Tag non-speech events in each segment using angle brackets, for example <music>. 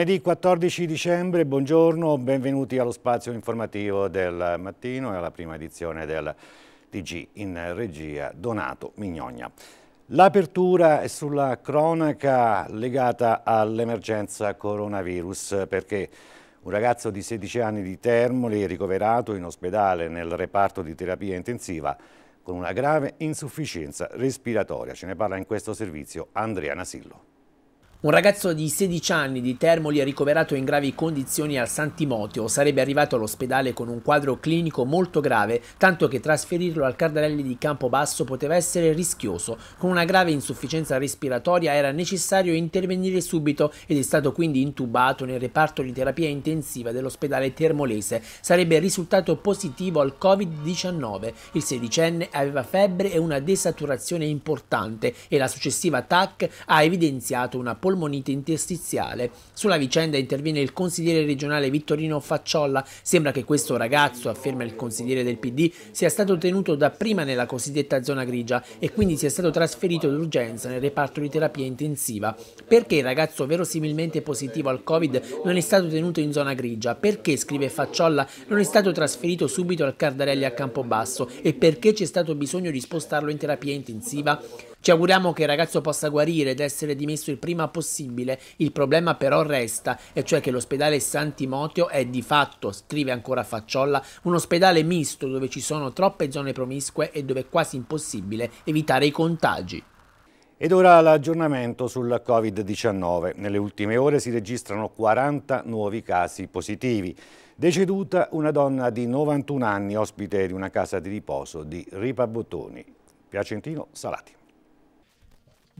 Lunedì 14 dicembre, buongiorno, benvenuti allo spazio informativo del mattino e alla prima edizione del TG in regia Donato Mignogna. L'apertura è sulla cronaca legata all'emergenza coronavirus perché un ragazzo di 16 anni di Termoli ricoverato in ospedale nel reparto di terapia intensiva con una grave insufficienza respiratoria. Ce ne parla in questo servizio Andrea Nasillo. Un ragazzo di 16 anni di Termoli è ricoverato in gravi condizioni al San Timoteo sarebbe arrivato all'ospedale con un quadro clinico molto grave, tanto che trasferirlo al Cardarelli di Campobasso poteva essere rischioso. Con una grave insufficienza respiratoria era necessario intervenire subito ed è stato quindi intubato nel reparto di terapia intensiva dell'ospedale termolese. Sarebbe risultato positivo al Covid-19. Il sedicenne aveva febbre e una desaturazione importante e la successiva TAC ha evidenziato una polizia polmonite interstiziale. Sulla vicenda interviene il consigliere regionale Vittorino Facciolla. Sembra che questo ragazzo, afferma il consigliere del PD, sia stato tenuto dapprima nella cosiddetta zona grigia e quindi sia stato trasferito d'urgenza nel reparto di terapia intensiva. Perché il ragazzo verosimilmente positivo al Covid non è stato tenuto in zona grigia? Perché, scrive Facciolla, non è stato trasferito subito al Cardarelli a Campobasso? E perché c'è stato bisogno di spostarlo in terapia intensiva? Ci auguriamo che il ragazzo possa guarire ed essere dimesso il prima possibile, il problema però resta, e cioè che l'ospedale San Timoteo è di fatto, scrive ancora Facciolla, un ospedale misto dove ci sono troppe zone promiscue e dove è quasi impossibile evitare i contagi. Ed ora l'aggiornamento sul Covid-19. Nelle ultime ore si registrano 40 nuovi casi positivi. Deceduta una donna di 91 anni, ospite di una casa di riposo di Ripabottoni. Piacentino Salati.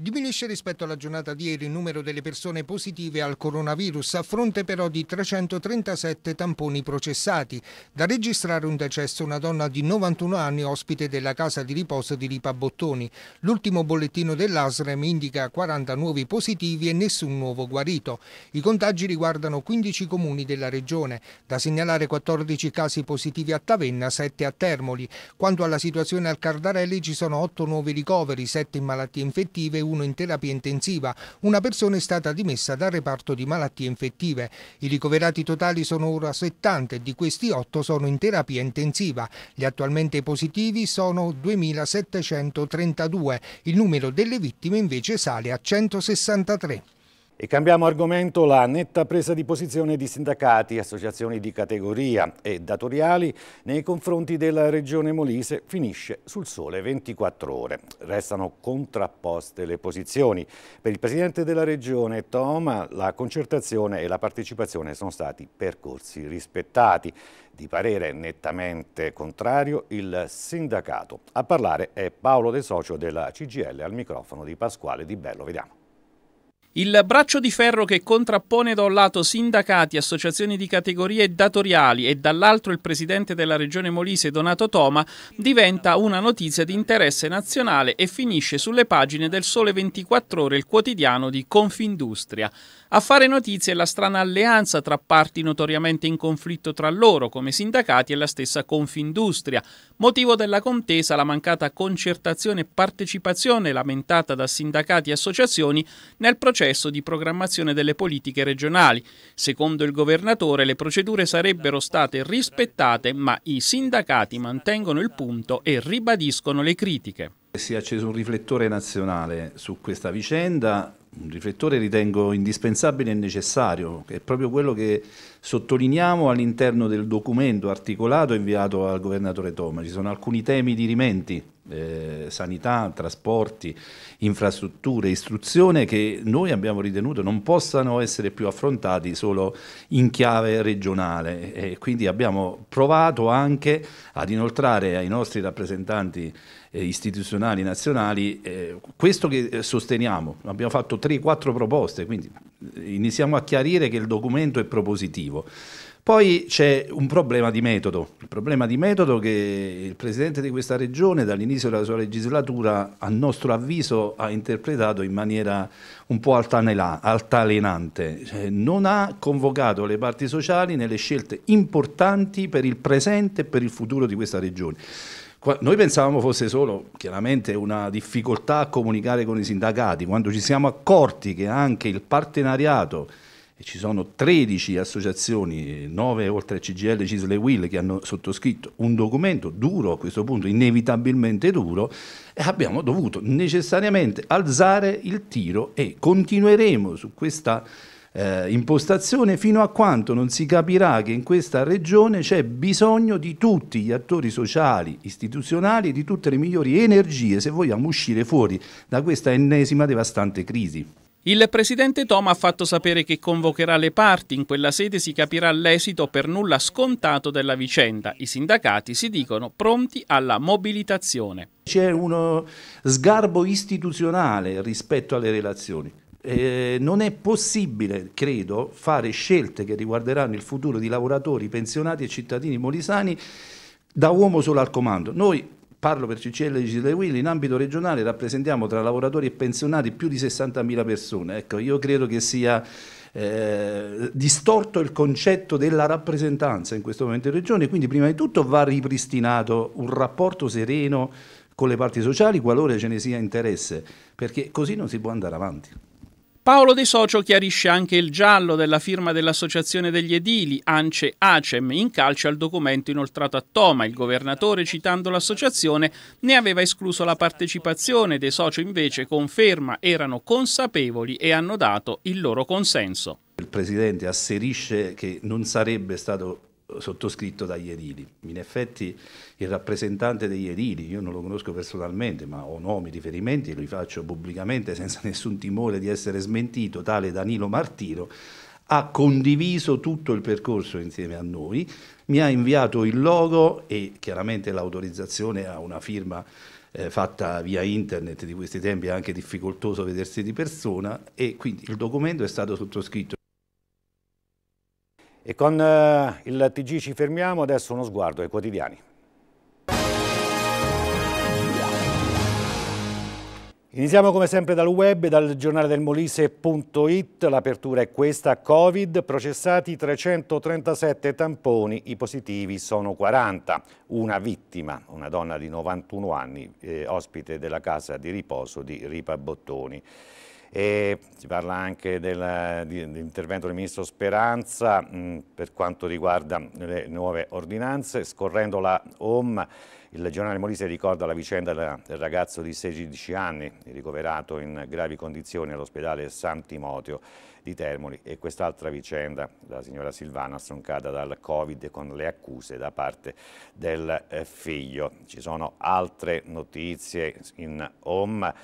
Diminuisce rispetto alla giornata di ieri il numero delle persone positive al coronavirus, a fronte però di 337 tamponi processati. Da registrare un decesso una donna di 91 anni ospite della casa di riposo di Ripa Bottoni. L'ultimo bollettino dell'ASREM indica 40 nuovi positivi e nessun nuovo guarito. I contagi riguardano 15 comuni della regione. Da segnalare 14 casi positivi a Tavenna, 7 a Termoli. Quanto alla situazione al Cardarelli ci sono 8 nuovi ricoveri, 7 in malattie infettive, 41 in terapia intensiva, una persona è stata dimessa dal reparto di malattie infettive. I ricoverati totali sono ora 70 e di questi 8 sono in terapia intensiva. Gli attualmente positivi sono 2732, il numero delle vittime invece sale a 163. E cambiamo argomento la netta presa di posizione di sindacati, associazioni di categoria e datoriali nei confronti della regione Molise finisce sul sole 24 ore. Restano contrapposte le posizioni. Per il presidente della regione Toma la concertazione e la partecipazione sono stati percorsi rispettati. Di parere nettamente contrario il sindacato. A parlare è Paolo De Socio della CGL al microfono di Pasquale Di Bello. Vediamo. Il braccio di ferro che contrappone da un lato sindacati, associazioni di categorie e datoriali e dall'altro il presidente della regione Molise Donato Toma diventa una notizia di interesse nazionale e finisce sulle pagine del Sole 24 Ore, il quotidiano di Confindustria. A fare notizia è la strana alleanza tra parti notoriamente in conflitto tra loro come sindacati e la stessa Confindustria. Motivo della contesa la mancata concertazione e partecipazione lamentata da sindacati e associazioni nel processo di programmazione delle politiche regionali. Secondo il governatore le procedure sarebbero state rispettate ma i sindacati mantengono il punto e ribadiscono le critiche. Si è acceso un riflettore nazionale su questa vicenda, un riflettore ritengo indispensabile e necessario, che è proprio quello che sottolineiamo all'interno del documento articolato inviato al governatore Toma. Ci sono alcuni temi dirimenti, eh, sanità, trasporti, infrastrutture, istruzione, che noi abbiamo ritenuto non possano essere più affrontati solo in chiave regionale e quindi abbiamo provato anche ad inoltrare ai nostri rappresentanti eh, istituzionali nazionali, eh, questo che eh, sosteniamo, abbiamo fatto 3-4 proposte, quindi eh, iniziamo a chiarire che il documento è propositivo. Poi c'è un problema di metodo, il problema di metodo che il Presidente di questa Regione dall'inizio della sua legislatura a nostro avviso ha interpretato in maniera un po' altalenante, cioè, non ha convocato le parti sociali nelle scelte importanti per il presente e per il futuro di questa Regione. Noi pensavamo fosse solo chiaramente una difficoltà a comunicare con i sindacati, quando ci siamo accorti che anche il partenariato e ci sono 13 associazioni, 9 oltre a CGL, Cisle e Will, che hanno sottoscritto un documento duro a questo punto, inevitabilmente duro, e abbiamo dovuto necessariamente alzare il tiro e continueremo su questa eh, impostazione fino a quanto non si capirà che in questa regione c'è bisogno di tutti gli attori sociali, istituzionali, di tutte le migliori energie se vogliamo uscire fuori da questa ennesima devastante crisi. Il presidente Tom ha fatto sapere che convocherà le parti, in quella sede si capirà l'esito per nulla scontato della vicenda. I sindacati si dicono pronti alla mobilitazione. C'è uno sgarbo istituzionale rispetto alle relazioni eh, non è possibile, credo, fare scelte che riguarderanno il futuro di lavoratori, pensionati e cittadini molisani da uomo solo al comando. Noi, parlo per CCL di Gisle Will, in ambito regionale rappresentiamo tra lavoratori e pensionati più di 60.000 persone. Ecco, io credo che sia... Eh, distorto il concetto della rappresentanza in questo momento in regione, quindi prima di tutto va ripristinato un rapporto sereno con le parti sociali qualora ce ne sia interesse, perché così non si può andare avanti. Paolo De Socio chiarisce anche il giallo della firma dell'Associazione degli Edili, ANCE ACEM, in calce al documento inoltrato a Toma. Il governatore, citando l'associazione, ne aveva escluso la partecipazione. De Socio invece conferma erano consapevoli e hanno dato il loro consenso. Il Presidente asserisce che non sarebbe stato sottoscritto dagli edili. In effetti il rappresentante degli edili, io non lo conosco personalmente, ma ho nomi, riferimenti, lo faccio pubblicamente senza <laughs> nessun timore di essere smentito, tale Danilo Martino, ha condiviso tutto il percorso insieme a noi, mi ha inviato il logo e chiaramente l'autorizzazione a una firma eh, fatta via internet di questi tempi è anche difficoltoso vedersi di persona e quindi il documento è stato sottoscritto e con eh, il TG ci fermiamo, adesso uno sguardo ai quotidiani. Iniziamo come sempre dal web dal giornale del Molise.it, l'apertura è questa, Covid, processati 337 tamponi, i positivi sono 40, una vittima, una donna di 91 anni, eh, ospite della casa di riposo di Ripa Bottoni e si parla anche dell'intervento del Ministro Speranza mh, mm, per quanto riguarda le nuove ordinanze. Scorrendo la OM, il giornale Molise ricorda la vicenda del ragazzo di 16 anni ricoverato in gravi condizioni all'ospedale San Timoteo di Termoli e quest'altra vicenda, la signora Silvana stroncata dal Covid con le accuse da parte del eh, figlio. Ci sono altre notizie in OM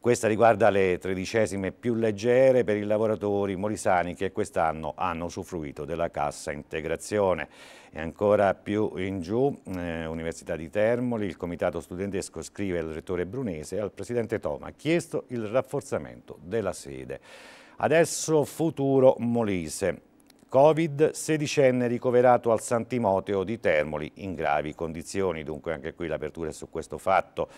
questa riguarda le tredicesime più leggere per i lavoratori molisani che quest'anno hanno usufruito della cassa integrazione. E ancora più in giù, eh, Università di Termoli, il comitato studentesco scrive al rettore Brunese e al presidente Toma, ha chiesto il rafforzamento della sede. Adesso futuro Molise. Covid, sedicenne ricoverato al San Timoteo di Termoli in gravi condizioni, dunque anche qui l'apertura è su questo fatto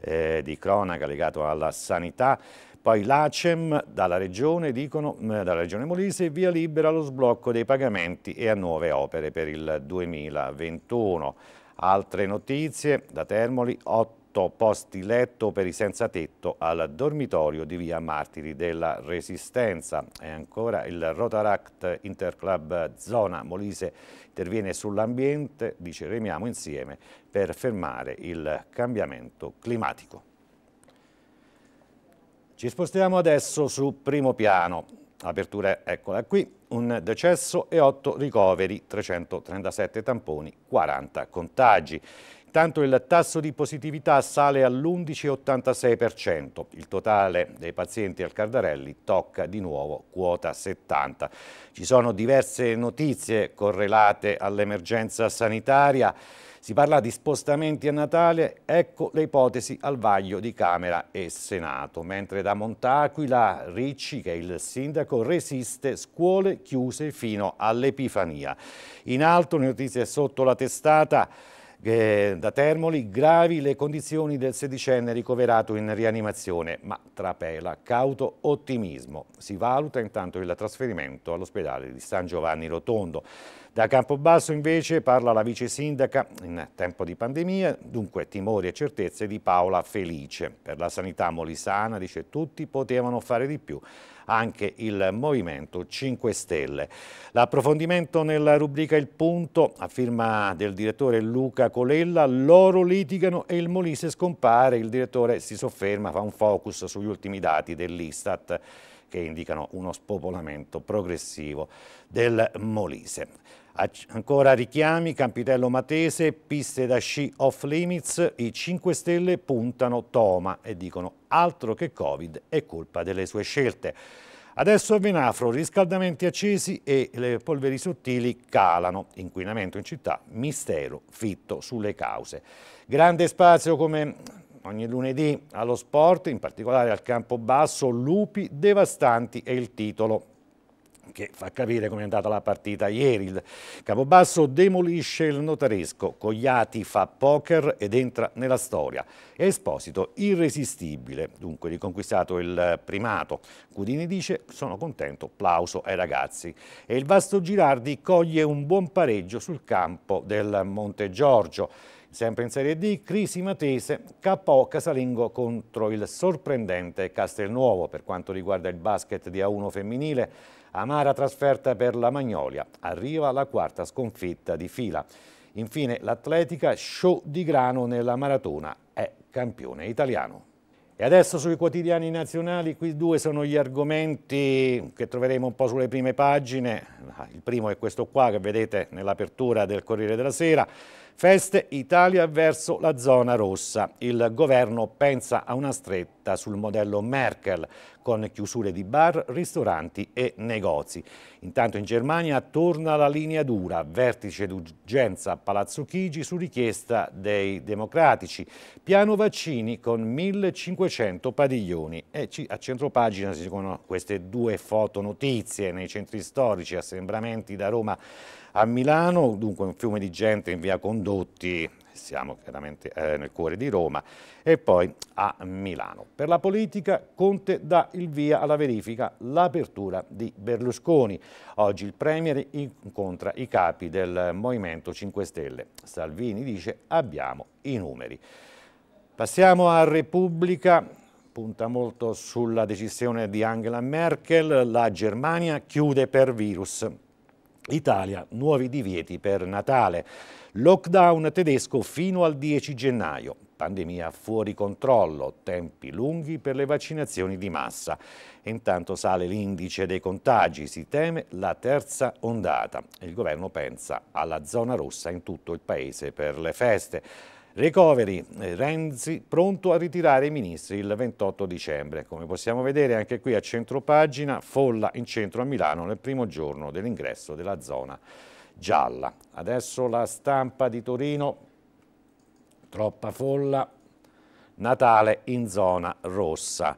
eh, di cronaca legato alla sanità, poi l'ACEM dalla regione, dicono, mm, dalla regione Molise, via libera allo sblocco dei pagamenti e a nuove opere per il 2021. Altre notizie da Termoli, 8 8 posti letto per i senza tetto al dormitorio di via Martiri della Resistenza. E ancora il Rotaract Interclub Zona Molise interviene sull'ambiente, dice remiamo insieme per fermare il cambiamento climatico. Ci spostiamo adesso su primo piano. Apertura, eccola qui, un decesso e 8 ricoveri, 337 tamponi, 40 contagi. Intanto il tasso di positività sale all'11,86%. Il totale dei pazienti al Cardarelli tocca di nuovo quota 70. Ci sono diverse notizie correlate all'emergenza sanitaria. Si parla di spostamenti a Natale, ecco le ipotesi al vaglio di Camera e Senato. Mentre da Montaquila, Ricci, che è il sindaco, resiste scuole chiuse fino all'Epifania. In alto, notizie sotto la testata, da Termoli, gravi le condizioni del sedicenne ricoverato in rianimazione, ma trapela cauto ottimismo. Si valuta intanto il trasferimento all'ospedale di San Giovanni Rotondo. Da Campobasso invece parla la vice sindaca in tempo di pandemia, dunque timori e certezze di Paola Felice. Per la sanità molisana, dice, tutti potevano fare di più anche il Movimento 5 Stelle. L'approfondimento nella rubrica Il Punto, a firma del direttore Luca Colella, loro litigano e il Molise scompare, il direttore si sofferma, fa un focus sugli ultimi dati dell'Istat che indicano uno spopolamento progressivo del Molise. Ancora richiami, Campitello Matese, piste da sci off limits, i 5 Stelle puntano Toma e dicono altro che Covid è colpa delle sue scelte. Adesso a Venafro riscaldamenti accesi e le polveri sottili calano, inquinamento in città, mistero fitto sulle cause. Grande spazio come ogni lunedì allo sport, in particolare al campo basso, lupi devastanti è il titolo che fa capire come è andata la partita ieri. Il Capobasso demolisce il notaresco, Cogliati fa poker ed entra nella storia. Esposito irresistibile, dunque riconquistato il primato. Cudini dice sono contento, plauso ai ragazzi. E il Vasto Girardi coglie un buon pareggio sul campo del Monte Giorgio. Sempre in Serie D, crisi matese, KO Casalingo contro il sorprendente Castelnuovo. Per quanto riguarda il basket di A1 femminile, Amara trasferta per la Magnolia, arriva la quarta sconfitta di fila. Infine l'atletica show di grano nella maratona è campione italiano. E adesso sui quotidiani nazionali, qui due sono gli argomenti che troveremo un po' sulle prime pagine. Ah, il primo è questo qua che vedete nell'apertura del Corriere della Sera. Feste Italia verso la zona rossa. Il governo pensa a una stretta basata sul modello Merkel, con chiusure di bar, ristoranti e negozi. Intanto in Germania torna la linea dura, vertice d'urgenza a Palazzo Chigi su richiesta dei democratici, piano vaccini con 1500 padiglioni e a centropagina si sono queste due fotonotizie nei centri storici, assembramenti da Roma a Milano, dunque un fiume di gente in via Condotti siamo chiaramente eh, nel cuore di Roma, e poi a Milano. Per la politica Conte dà il via alla verifica l'apertura di Berlusconi. Oggi il Premier incontra i capi del Movimento 5 Stelle. Salvini dice abbiamo i numeri. Passiamo a Repubblica, punta molto sulla decisione di Angela Merkel, la Germania chiude per virus. Italia, nuovi divieti per Natale. Lockdown tedesco fino al 10 gennaio. Pandemia fuori controllo, tempi lunghi per le vaccinazioni di massa. Intanto sale l'indice dei contagi, si teme la terza ondata. Il governo pensa alla zona rossa in tutto il paese per le feste. Ricoveri, eh, Renzi pronto a ritirare i ministri il 28 dicembre. Come possiamo vedere anche qui a centro pagina, folla in centro a Milano nel primo giorno dell'ingresso della zona gialla. Adesso la stampa di Torino, troppa folla, Natale in zona rossa.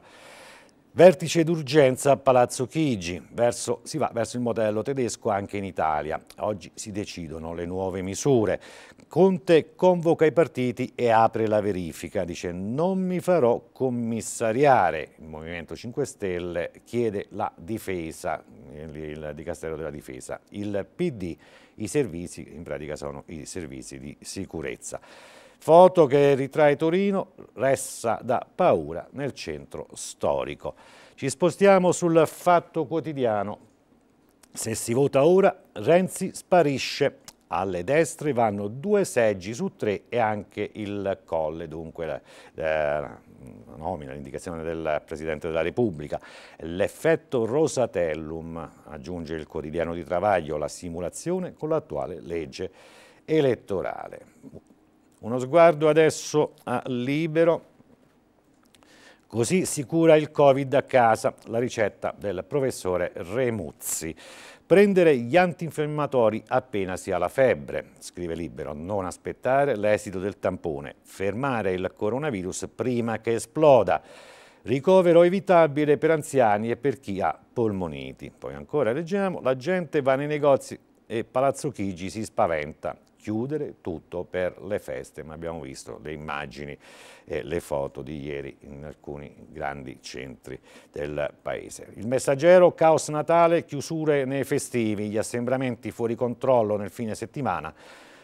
Vertice d'urgenza a Palazzo Chigi, verso, si va verso il modello tedesco anche in Italia. Oggi si decidono le nuove misure. Conte convoca i partiti e apre la verifica. Dice non mi farò commissariare. Il Movimento 5 Stelle chiede la difesa, il Dicastero della Difesa. Il PD, i servizi, in pratica sono i servizi di sicurezza. Foto che ritrae Torino, ressa da paura nel centro storico. Ci spostiamo sul fatto quotidiano. Se si vota ora, Renzi sparisce. Alle destre vanno due seggi su tre e anche il Colle, dunque la, la nomina, l'indicazione del Presidente della Repubblica. L'effetto Rosatellum, aggiunge il quotidiano di Travaglio, la simulazione con l'attuale legge elettorale. Uno sguardo adesso a Libero, così si cura il Covid a casa, la ricetta del professore Remuzzi. Prendere gli antinfiammatori appena si ha la febbre, scrive Libero, non aspettare l'esito del tampone, fermare il coronavirus prima che esploda, ricovero evitabile per anziani e per chi ha polmoniti. Poi ancora leggiamo, la gente va nei negozi e Palazzo Chigi si spaventa chiudere tutto per le feste, ma abbiamo visto le immagini e le foto di ieri in alcuni grandi centri del paese. Il messaggero, caos natale, chiusure nei festivi, gli assembramenti fuori controllo nel fine settimana,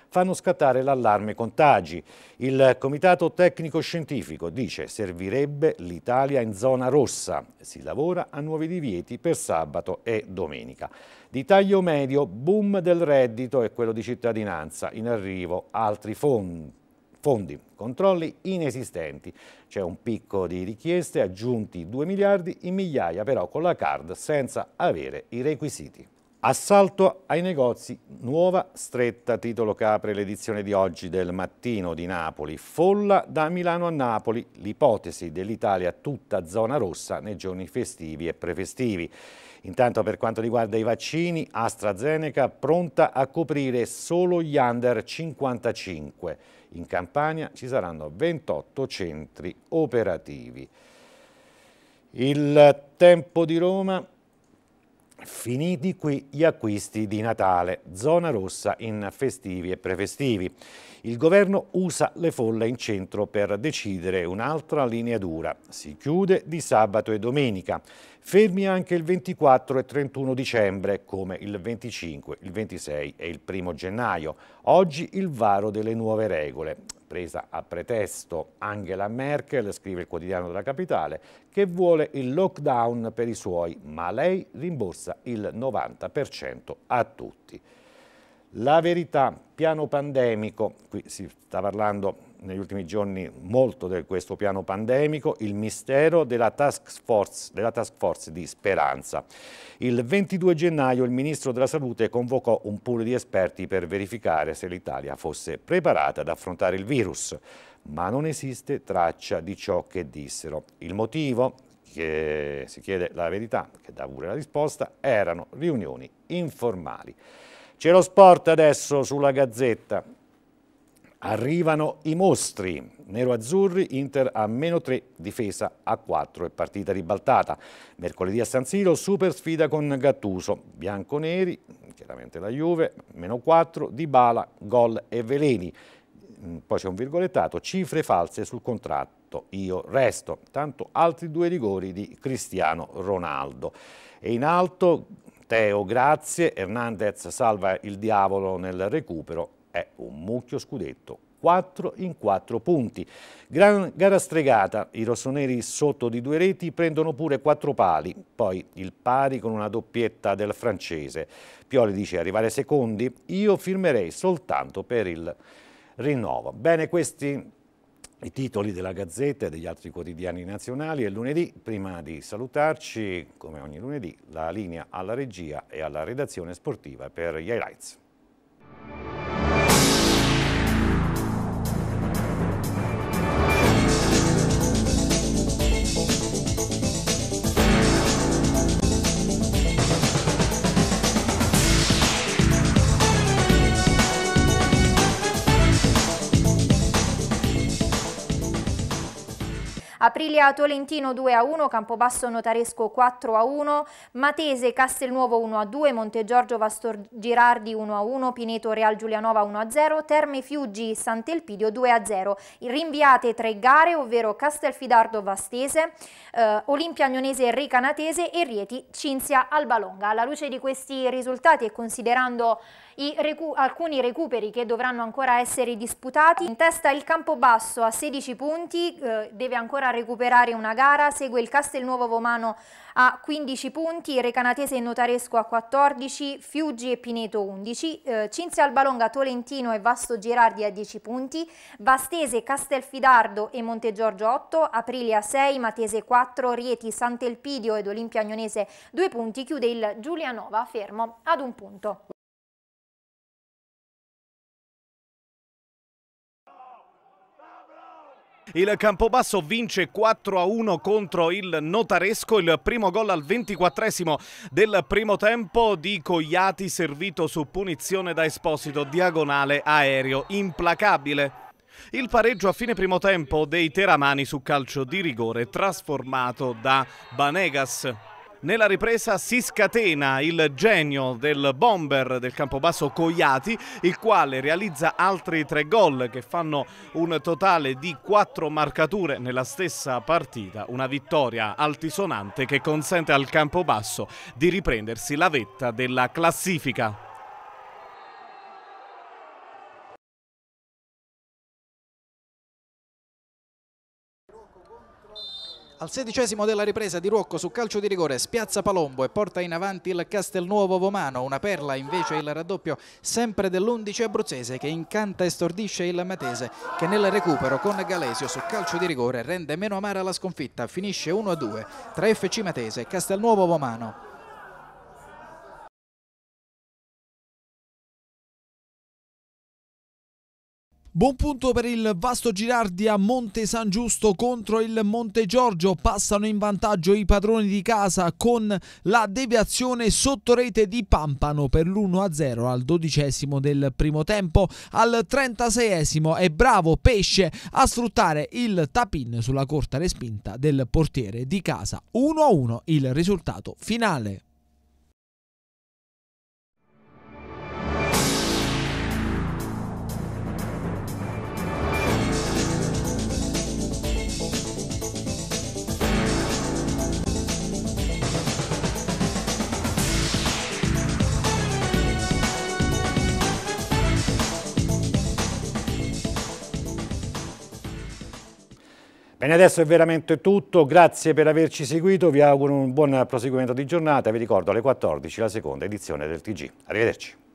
fanno scattare l'allarme contagi. Il Comitato Tecnico Scientifico dice servirebbe l'Italia in zona rossa. Si lavora a nuovi divieti per sabato e domenica. Di taglio medio, boom del reddito e quello di cittadinanza. In arrivo altri fondi fondi, controlli inesistenti. C'è un picco di richieste, aggiunti 2 miliardi in migliaia però con la card senza avere i requisiti. Assalto ai negozi, nuova stretta, titolo che apre l'edizione di oggi del Mattino di Napoli. Folla da Milano a Napoli, l'ipotesi dell'Italia tutta zona rossa nei giorni festivi e prefestivi. Intanto per quanto riguarda i vaccini, AstraZeneca pronta a coprire solo gli under 55. In Campania ci saranno 28 centri operativi. Il tempo di Roma Finiti qui gli acquisti di Natale, zona rossa in festivi e prefestivi. Il governo usa le folle in centro per decidere un'altra linea dura. Si chiude di sabato e domenica. Fermi anche il 24 e 31 dicembre, come il 25, il 26 e il 1 gennaio. Oggi il varo delle nuove regole presa a pretesto Angela Merkel, scrive il quotidiano della capitale, che vuole il lockdown per i suoi, ma lei rimborsa il 90% a tutti. La verità, piano pandemico, qui si sta parlando negli ultimi giorni molto di questo piano pandemico, il mistero della task, force, della task force di Speranza. Il 22 gennaio il Ministro della Salute convocò un pool di esperti per verificare se l'Italia fosse preparata ad affrontare il virus, ma non esiste traccia di ciò che dissero. Il motivo, che si chiede la verità, che dà pure la risposta, erano riunioni informali. Ce lo sport adesso sulla Gazzetta. Arrivano i mostri. Nero-azzurri, Inter a meno 3, difesa a 4 e partita ribaltata. Mercoledì a San Siro, super sfida con Gattuso. Bianco-neri, chiaramente la Juve, meno 4, Dybala, gol e veleni. Mm, poi c'è un virgolettato, cifre false sul contratto, io resto. Tanto altri due rigori di Cristiano Ronaldo. E in alto Teo, grazie, Hernandez salva il diavolo nel recupero è un mucchio scudetto. 4 in 4 punti. Gran gara stregata, i rossoneri sotto di due reti prendono pure 4 pali, poi il pari con una doppietta del francese. Pioli dice arrivare secondi, io firmerei soltanto per il rinnovo. Bene, questi i titoli della Gazzetta e degli altri quotidiani nazionali e lunedì, prima di salutarci, come ogni lunedì, la linea alla regia e alla redazione sportiva per gli highlights. Aprilia Tolentino 2 a 1, Campobasso Notaresco 4 a 1, Matese Castelnuovo 1 a 2, Montegiorgio Vastor Girardi 1 a 1, Pineto Real Giulianova 1 a 0, Terme Fiuggi Sant'Elpidio 2 a 0. Rinviate tre gare, ovvero Castelfidardo Vastese, eh, Olimpia Agnonese Ricanatese e Rieti Cinzia Albalonga. Alla luce di questi risultati e considerando recu alcuni recuperi che dovranno ancora essere disputati. In testa il Campobasso a 16 punti, eh, deve ancora recuperare una gara, segue il Castelnuovo Vomano a 15 punti, Recanatese e Notaresco a 14, Fiuggi e Pineto 11, eh, Cinzia Albalonga, Tolentino e Vasto Girardi a 10 punti, Vastese, Castelfidardo e Montegiorgio 8, Aprilia 6, Matese 4, Rieti, Sant'Elpidio ed Olimpia Agnonese 2 punti, chiude il Giulianova fermo ad un punto. Il Campobasso vince 4-1 contro il Notaresco, il primo gol al 24 del primo tempo di Cogliati servito su punizione da Esposito, diagonale aereo, implacabile. Il pareggio a fine primo tempo dei Teramani su calcio di rigore trasformato da Banegas. Nella ripresa si scatena il genio del bomber del Campobasso Coiati, il quale realizza altri tre gol che fanno un totale di quattro marcature nella stessa partita. Una vittoria altisonante che consente al Campobasso di riprendersi la vetta della classifica. Al sedicesimo della ripresa di Ruocco su calcio di rigore spiazza Palombo e porta in avanti il Castelnuovo Vomano, una perla invece il raddoppio sempre dell'11 abruzzese che incanta e stordisce il Matese che nel recupero con Galesio su calcio di rigore rende meno amara la sconfitta, finisce 1-2 tra FC Matese e Castelnuovo Vomano. Buon punto per il vasto girardi a Monte San Giusto contro il Monte Giorgio. Passano in vantaggio i padroni di casa con la deviazione sotto rete di Pampano per l'1-0 al dodicesimo del primo tempo. Al 36esimo è bravo Pesce a sfruttare il tapin sulla corta respinta del portiere di casa. 1-1 il risultato finale. Bene, adesso è veramente tutto, grazie per averci seguito, vi auguro un buon proseguimento di giornata, vi ricordo alle 14 la seconda edizione del TG. Arrivederci.